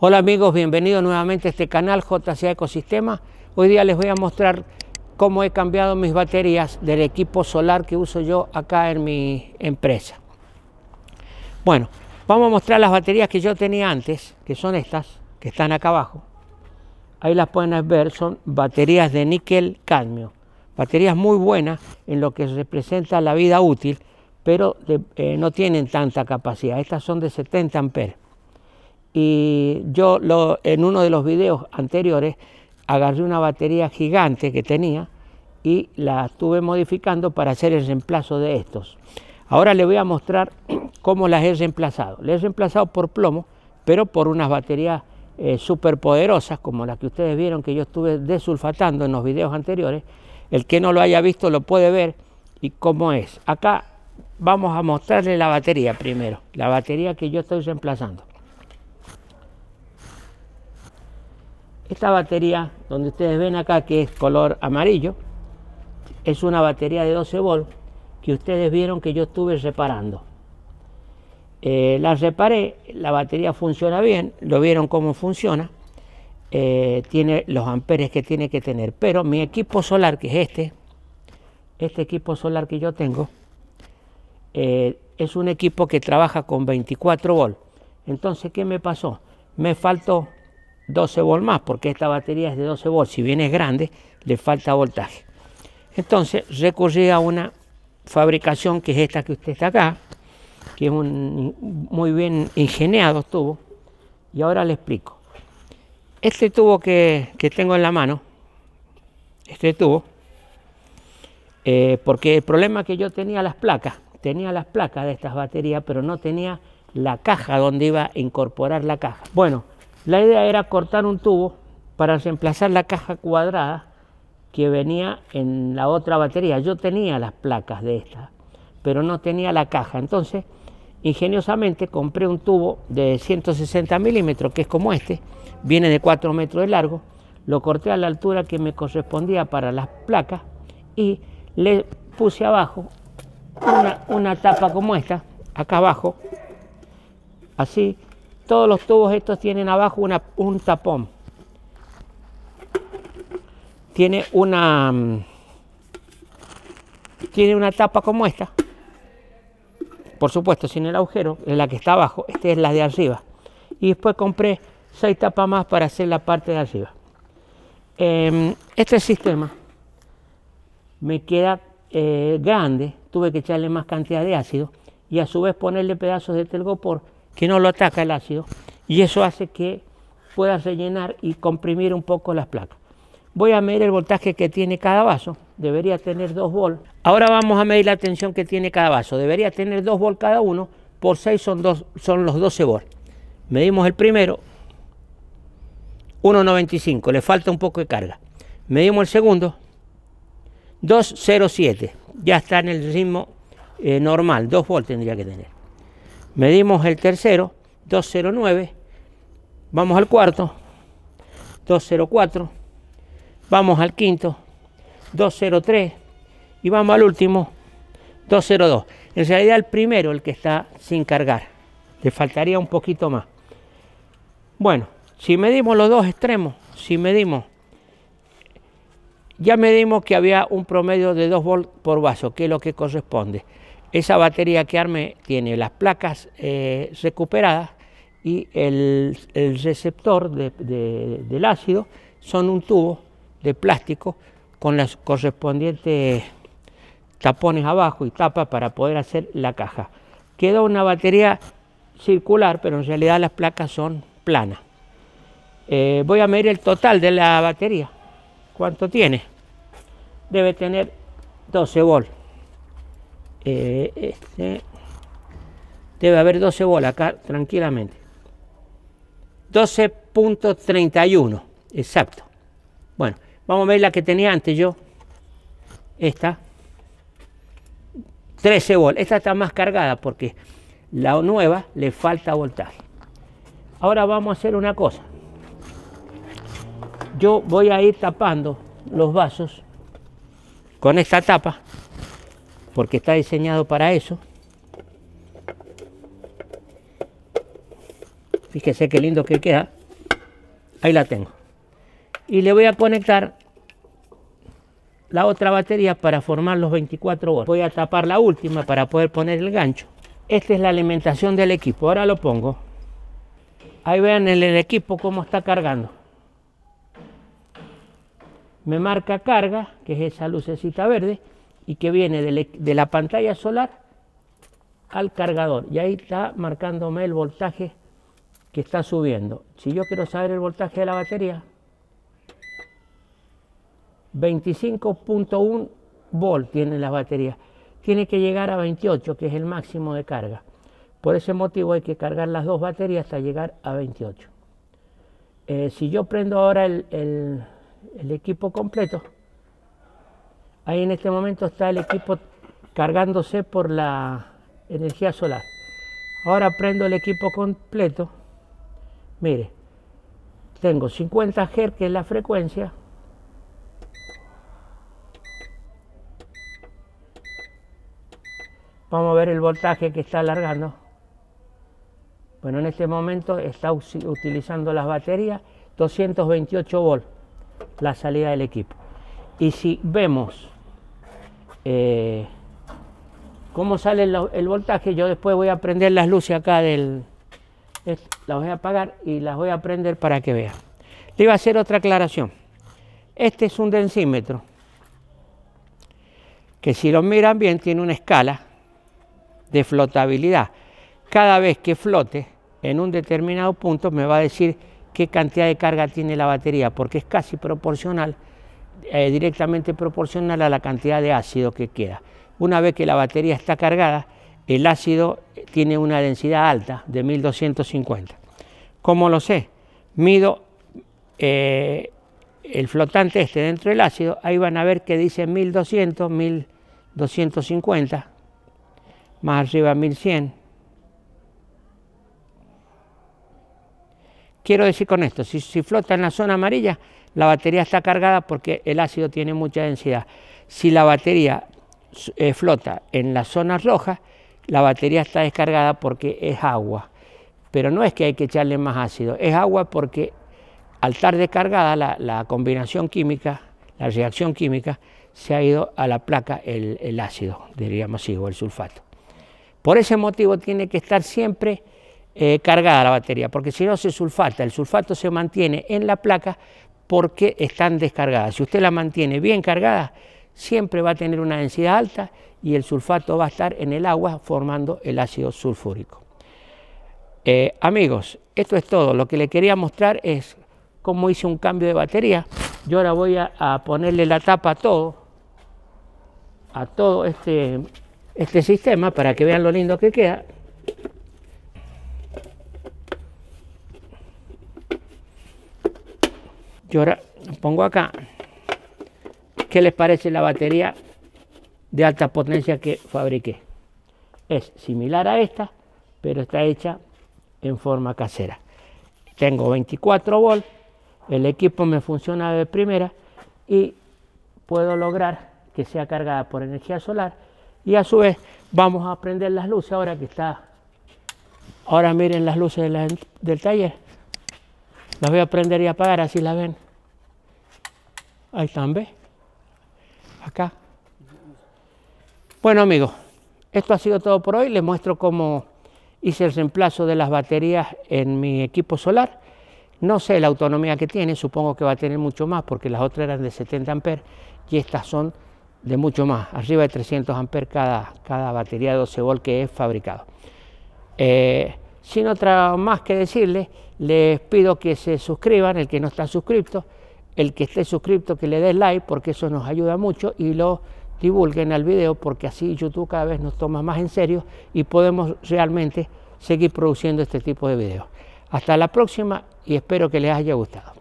Hola amigos, bienvenidos nuevamente a este canal JCA Ecosistema. Hoy día les voy a mostrar cómo he cambiado mis baterías del equipo solar que uso yo acá en mi empresa. Bueno, vamos a mostrar las baterías que yo tenía antes, que son estas, que están acá abajo. Ahí las pueden ver, son baterías de níquel cadmio. Baterías muy buenas en lo que representa la vida útil, pero eh, no tienen tanta capacidad. Estas son de 70 amperes y yo lo, en uno de los videos anteriores agarré una batería gigante que tenía y la estuve modificando para hacer el reemplazo de estos. Ahora le voy a mostrar cómo las he reemplazado. las he reemplazado por plomo, pero por unas baterías eh, super súper poderosas, como las que ustedes vieron que yo estuve desulfatando en los videos anteriores. El que no lo haya visto lo puede ver y cómo es. Acá vamos a mostrarle la batería primero, la batería que yo estoy reemplazando. Esta batería, donde ustedes ven acá, que es color amarillo, es una batería de 12 volts que ustedes vieron que yo estuve reparando. Eh, la reparé, la batería funciona bien, lo vieron cómo funciona, eh, tiene los amperes que tiene que tener, pero mi equipo solar, que es este, este equipo solar que yo tengo, eh, es un equipo que trabaja con 24 volts. Entonces, ¿qué me pasó? Me faltó 12 volts más, porque esta batería es de 12 volts, si bien es grande, le falta voltaje. Entonces recurrí a una fabricación que es esta que usted está acá, que es un, muy bien ingeniado tubo, y ahora le explico. Este tubo que, tengo en la mano, este tubo, eh, porque el problema que yo tenía las placas, tenía las placas de estas baterías, pero no tenía la caja donde iba a incorporar la caja. Bueno, la idea era cortar un tubo para reemplazar la caja cuadrada que venía en la otra batería. Yo tenía las placas de esta, pero no tenía la caja. Entonces, ingeniosamente compré un tubo de 160 milímetros, que es como este, viene de 4 metros de largo, lo corté a la altura que me correspondía para las placas y le puse abajo una, una tapa como esta, acá abajo, así, todos los tubos estos tienen abajo un tapón. Tiene una, mm, tiene una tapa como esta. Por supuesto, sin el agujero, en la que está abajo. Esta es la de arriba. Y después compré seis tapas más para hacer la parte de arriba. Em, este sistema me queda eh, grande, tuve que echarle más cantidad de ácido y a su vez ponerle pedazos de telgopor que no lo ataca el ácido y eso hace que pueda rellenar y comprimir un poco las placas. Voy a medir el voltaje que tiene cada vaso, debería tener 2 volts. Ahora vamos a medir la tensión que tiene cada vaso, debería tener 2 volts cada uno, por 6 son, son los 12 volts. Medimos el primero, 1,95, le falta un poco de carga. Medimos el segundo, 2,07, ya está en el ritmo eh, normal, 2 volts tendría que tener. Medimos el tercero, 209. Vamos al cuarto, 204. Vamos al quinto, 203. Y vamos al último, 202. En realidad el primero, el que está sin cargar. Le faltaría un poquito más. Bueno, si medimos los dos extremos, si medimos, ya medimos que había un promedio de 2 volts por vaso, que es lo que corresponde. Esa batería que arme tiene las placas eh, recuperadas y el, receptor del ácido son un tubo de plástico con las correspondientes tapones abajo y tapa para poder hacer la caja. Queda una batería circular, pero en realidad las placas son planas. Eh, voy a medir el total de la batería. ¿Cuánto tiene? Debe tener 12 volts. Eh, este, debe haber 12 bolas acá tranquilamente. 12.31, exacto. Bueno, vamos a ver la que tenía antes yo. Esta. 13 volt Esta está más cargada porque la nueva le falta voltaje. Ahora vamos a hacer una cosa. Yo voy a ir tapando los vasos con esta tapa porque está diseñado para eso. Fíjese qué lindo que queda. Ahí la tengo. Y le voy a conectar la otra batería para formar los 24 volts. Voy a tapar la última para poder poner el gancho. Esta es la alimentación del equipo. Ahora lo pongo. Ahí vean el, el equipo cómo está cargando. Me marca carga, que es esa lucecita verde y que viene de la pantalla solar al cargador. Y ahí está marcándome el voltaje que está subiendo. Si yo quiero saber el voltaje de la batería, 25.1 volt tiene la batería. Tiene que llegar a 28, que es el máximo de carga. Por ese motivo hay que cargar las dos baterías hasta llegar a 28. Eh, si yo prendo ahora el equipo completo, Ahí en este momento está el equipo cargándose por la energía solar. Ahora prendo el equipo completo. Mire, tengo 50 Hz, que es la frecuencia. Vamos a ver el voltaje que está alargando. Bueno, en este momento está utilizando las baterías 228 volts, la salida del equipo. Y si vemos eh, cómo sale el, voltaje. Yo después voy a prender las luces acá del... Las voy a apagar y las voy a prender para que vean. Le iba a hacer otra aclaración. Este es un densímetro que si lo miran bien tiene una escala de flotabilidad. Cada vez que flote en un determinado punto me va a decir qué cantidad de carga tiene la batería, porque es casi proporcional eh, directamente proporcional a la cantidad de ácido que queda. Una vez que la batería está cargada, el ácido eh, tiene una densidad alta de 1250. ¿Cómo lo sé? Mido eh, el flotante este dentro del ácido, ahí van a ver que dice 1200, 1250, más arriba 1100, quiero decir con esto, si, flota en la zona amarilla, la batería está cargada porque el ácido tiene mucha densidad. Si la batería eh, flota en la zona roja la batería está descargada porque es agua. Pero no es que hay que echarle más ácido, es agua porque al estar descargada la, combinación química, la reacción química, se ha ido a la placa el, el ácido, diríamos así, o el sulfato. Por ese motivo tiene que estar siempre eh, cargada la batería, porque si no se sulfata, el sulfato se mantiene en la placa porque están descargadas. Si usted la mantiene bien cargada, siempre va a tener una densidad alta y el sulfato va a estar en el agua formando el ácido sulfúrico. Eh, amigos, esto es todo. Lo que le quería mostrar es cómo hice un cambio de batería. Yo ahora voy a, ponerle la tapa a todo, a todo este, este sistema para que vean lo lindo que queda. Yo ahora pongo acá. ¿Qué les parece la batería de alta potencia que fabriqué? Es similar a esta, pero está hecha en forma casera. Tengo 24 volts, el equipo me funciona de primera y puedo lograr que sea cargada por energía solar y a su vez vamos a prender las luces ahora que está ahora miren las luces del taller las voy a prender y apagar, así la ven. Ahí están, ¿ves? Acá. Bueno, amigos, esto ha sido todo por hoy. Les muestro cómo hice el reemplazo de las baterías en mi equipo solar. No sé la autonomía que tiene, supongo que va a tener mucho más porque las otras eran de 70 amperes y estas son de mucho más, arriba de 300 amperes cada, cada batería de 12 volt que es fabricado. Eh, sin otra más que decirles, les pido que se suscriban, el que no está suscrito, el que esté suscrito que le dé like porque eso nos ayuda mucho y lo divulguen al video porque así YouTube cada vez nos toma más en serio y podemos realmente seguir produciendo este tipo de videos. Hasta la próxima y espero que les haya gustado.